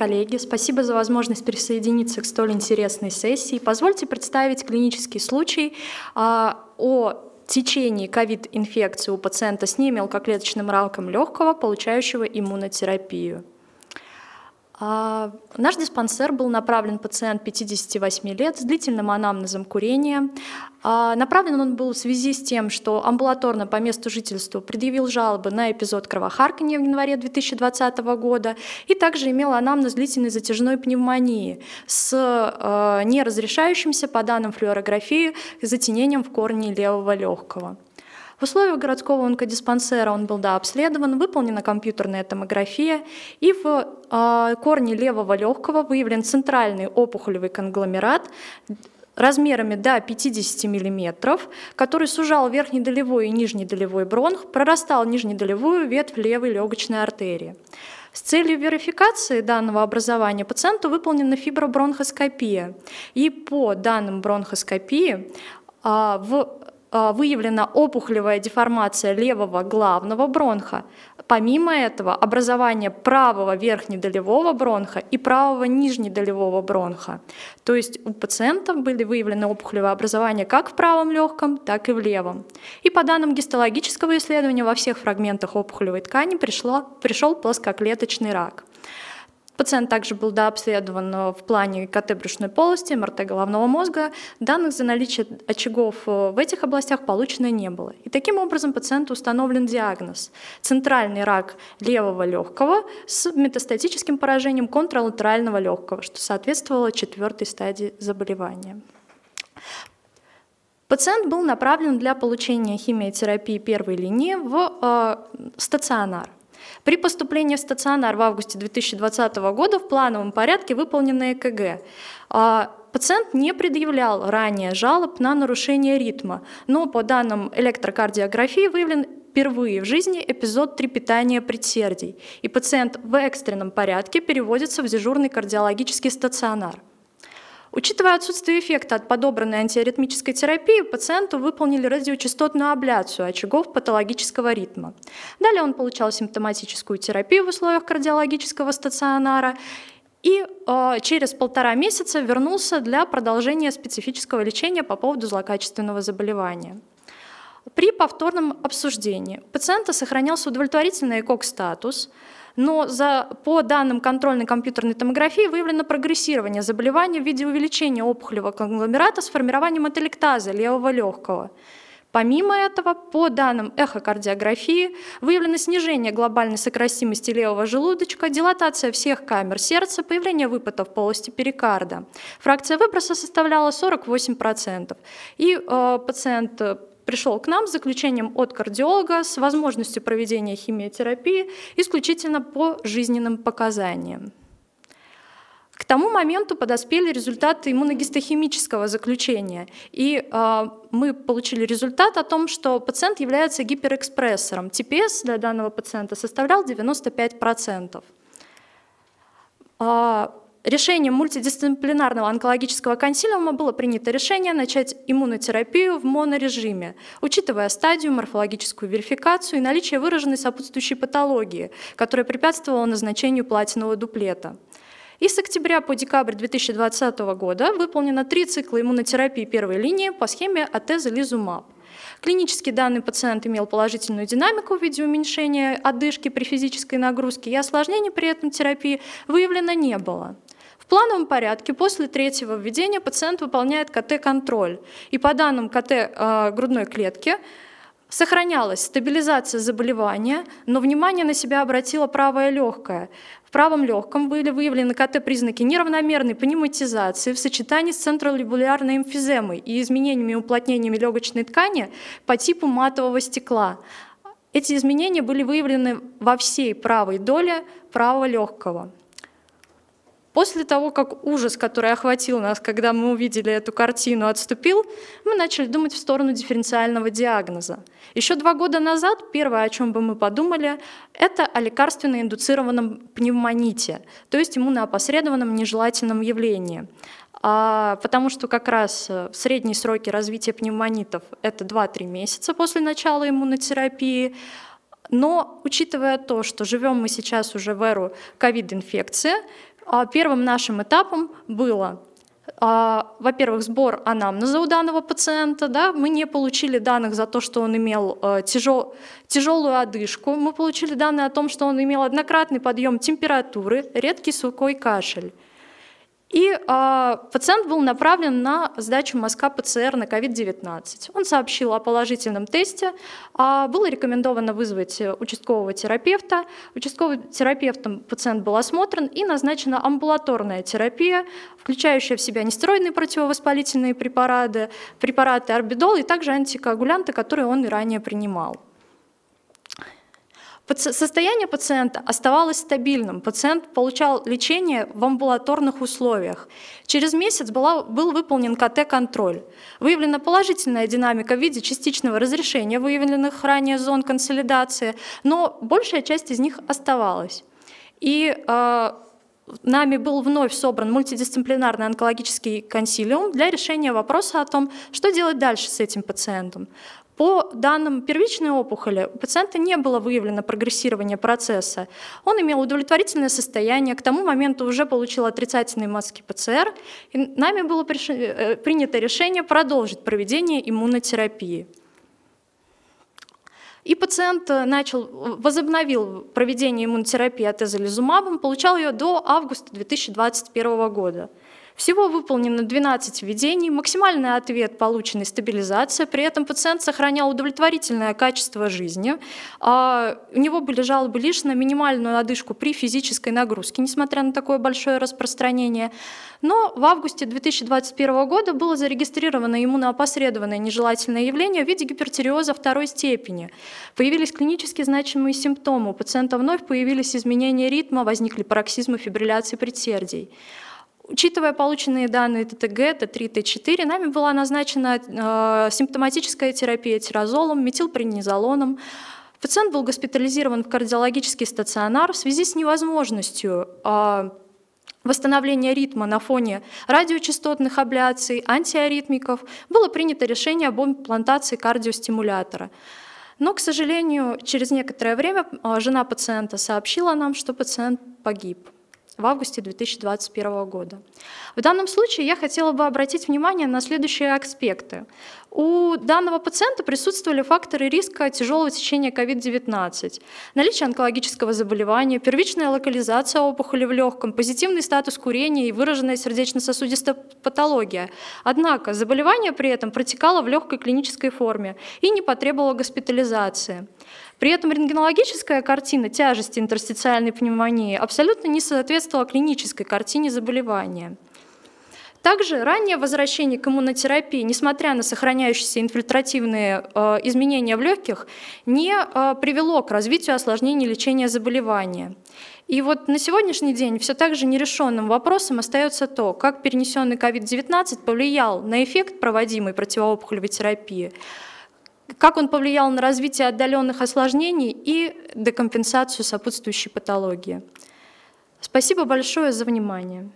коллеги. Спасибо за возможность присоединиться к столь интересной сессии. Позвольте представить клинический случай а, о течении ковид-инфекции у пациента с немелкоклеточным раком легкого, получающего иммунотерапию. А, наш диспансер был направлен пациент 58 лет с длительным анамнезом курения. А, направлен он был в связи с тем, что амбулаторно по месту жительства предъявил жалобы на эпизод кровохаркания в январе 2020 года и также имел анамнез длительной затяжной пневмонии с э, неразрешающимся, по данным флюорографии, затенением в корне левого легкого. В условиях городского онкодиспансера он был да, обследован, выполнена компьютерная томография, и в э, корне левого легкого выявлен центральный опухолевый конгломерат размерами до 50 мм, который сужал верхний долевой и нижний долевой бронх, прорастал нижнедолевую ветвь левой легочной артерии. С целью верификации данного образования пациенту выполнена фибробронхоскопия. И по данным бронхоскопии а, в Э, выявлена опухолевая деформация левого главного бронха. Помимо этого, образование правого верхнедолевого бронха и правого нижнедолевого бронха. То есть у пациентов были выявлены опухолевые образования как в правом легком, так и в левом. И по данным гистологического исследования, во всех фрагментах опухолевой ткани пришла, пришел плоскоклеточный рак. Пациент также был дообследован в плане КТ брюшной полости, МРТ головного мозга. Данных за наличие очагов э, в этих областях получено не было. И таким образом пациенту установлен диагноз – центральный рак левого легкого с метастатическим поражением контралатерального легкого, что соответствовало четвертой стадии заболевания. Пациент был направлен для получения химиотерапии первой линии в э, стационар. При поступлении в стационар в августе 2020 года в плановом порядке выполнено ЭКГ. А, пациент не предъявлял ранее жалоб на нарушение ритма, но по данным электрокардиографии выявлен впервые в жизни эпизод трепетания предсердий, и пациент в экстренном порядке переводится в дежурный кардиологический стационар. Учитывая отсутствие эффекта от подобранной антиаритмической терапии, пациенту выполнили радиочастотную абляцию очагов патологического ритма. Далее он получал симптоматическую терапию в условиях кардиологического стационара и э, через полтора месяца вернулся для продолжения специфического лечения по поводу злокачественного заболевания. При повторном обсуждении пациента сохранялся удовлетворительный ЭКОК-статус, но за, по данным контрольной компьютерной томографии выявлено прогрессирование заболевания в виде увеличения опухолевого конгломерата с формированием ателектаза левого легкого. Помимо этого, по данным эхокардиографии, выявлено снижение глобальной сократимости левого желудочка, дилатация всех камер сердца, появление выпадов в полости перикарда. Фракция выброса составляла 48%. И э, пациент э, пришел к нам с заключением от кардиолога с возможностью проведения химиотерапии исключительно по жизненным показаниям. К тому моменту подоспели результаты иммуногистохимического заключения, и э, мы получили результат о том, что пациент является гиперэкспрессором. ТПС для данного пациента составлял 95%. Э, Решением мультидисциплинарного онкологического консилиума было принято решение начать иммунотерапию в монорежиме, учитывая стадию, морфологическую верификацию и наличие выраженной сопутствующей патологии, которая препятствовала назначению платинового дуплета. И с октября по декабрь 2020 года выполнено три цикла иммунотерапии первой линии по схеме атезолизумаб. Клинически данный пациент имел положительную динамику в виде уменьшения одышки при физической нагрузке, и осложнений при этом терапии выявлено не было. В плановом порядке после третьего введения пациент выполняет КТ-контроль, и по данным КТ э, грудной клетки – Сохранялась стабилизация заболевания, но внимание на себя обратила правое легкое. В правом легком были выявлены КТ-признаки неравномерной пневматизации в сочетании с центролибулярной эмфиземой и изменениями и уплотнениями легочной ткани по типу матового стекла. Эти изменения были выявлены во всей правой доле правого легкого. После того, как ужас, который охватил нас, когда мы увидели эту картину, отступил, мы начали думать в сторону дифференциального диагноза. Еще два года назад первое, о чем бы мы подумали, это о лекарственно индуцированном пневмоните, то есть иммуноопосредованном нежелательном явлении. А, потому что как раз э, средние сроки развития пневмонитов — это 2-3 месяца после начала иммунотерапии, но учитывая то, что живем мы сейчас уже в эру ковид-инфекции, а первым нашим этапом было а, во-первых, сбор анамнеза у данного пациента. Да? Мы не получили данных за то, что он имел э, тяжел, тяжелую одышку. Мы получили данные о том, что он имел однократный подъем температуры, редкий сухой кашель. И э, пациент был направлен на сдачу мазка ПЦР на COVID-19. Он сообщил о положительном тесте. Э, было рекомендовано вызвать участкового терапевта. Участковым терапевтом пациент был осмотрен и назначена амбулаторная терапия, включающая в себя нестероидные противовоспалительные препараты, препараты орбидол и также антикоагулянты, которые он и ранее принимал. Состояние пациента оставалось стабильным. Пациент получал лечение в амбулаторных условиях. Через месяц была, был выполнен КТ-контроль. Выявлена положительная динамика в виде частичного разрешения выявленных ранее зон консолидации, но большая часть из них оставалась. И э, нами был вновь собран мультидисциплинарный онкологический консилиум для решения вопроса о том, что делать дальше с этим пациентом. По данным первичной опухоли у пациента не было выявлено прогрессирование процесса. Он имел удовлетворительное состояние, к тому моменту уже получил отрицательный матский ПЦР, и нами было э, принято решение продолжить проведение иммунотерапии. И пациент э, начал, возобновил проведение иммунотерапии атезолизумабом, получал ее до августа 2021 года. Всего выполнено 12 введений, максимальный ответ полученный стабилизация, при этом пациент сохранял удовлетворительное качество жизни. А, у него были жалобы лишь на минимальную одышку при физической нагрузке, несмотря на такое большое распространение. Но в августе 2021 года было зарегистрировано иммуноопосредованное нежелательное явление в виде гипертиреоза второй степени. Появились клинически значимые симптомы. У пациента вновь появились изменения ритма, возникли пароксизмы фибрилляции предсердий. Учитывая полученные данные ТТГ, Т3, Т4, нами была назначена а, симптоматическая терапия тирозолом, метилпреднизолоном. Пациент был госпитализирован в кардиологический стационар в связи с невозможностью а, восстановления ритма на фоне радиочастотных абляций, антиаритмиков, было принято решение об имплантации кардиостимулятора. Но, к сожалению, через некоторое время а, жена пациента сообщила нам, что пациент погиб в августе 2021 года. В данном случае я хотела бы обратить внимание на следующие аспекты. У данного пациента присутствовали факторы риска тяжелого течения COVID-19, наличие онкологического заболевания, первичная локализация опухоли в легком, позитивный статус курения и выраженная сердечно-сосудистая патология. Однако заболевание при этом протекало в легкой клинической форме и не потребовало госпитализации. При этом рентгенологическая картина тяжести интерстициальной пневмонии абсолютно не соответствовала клинической картине заболевания. Также раннее возвращение к иммунотерапии, несмотря на сохраняющиеся инфильтративные э, изменения в легких, не э, привело к развитию осложнений лечения заболевания. И вот на сегодняшний день все так же нерешенным вопросом остается то, как перенесенный COVID-19 повлиял на эффект проводимой противоопухолевой терапии, как он повлиял на развитие отдаленных осложнений и декомпенсацию сопутствующей патологии. Спасибо большое за внимание.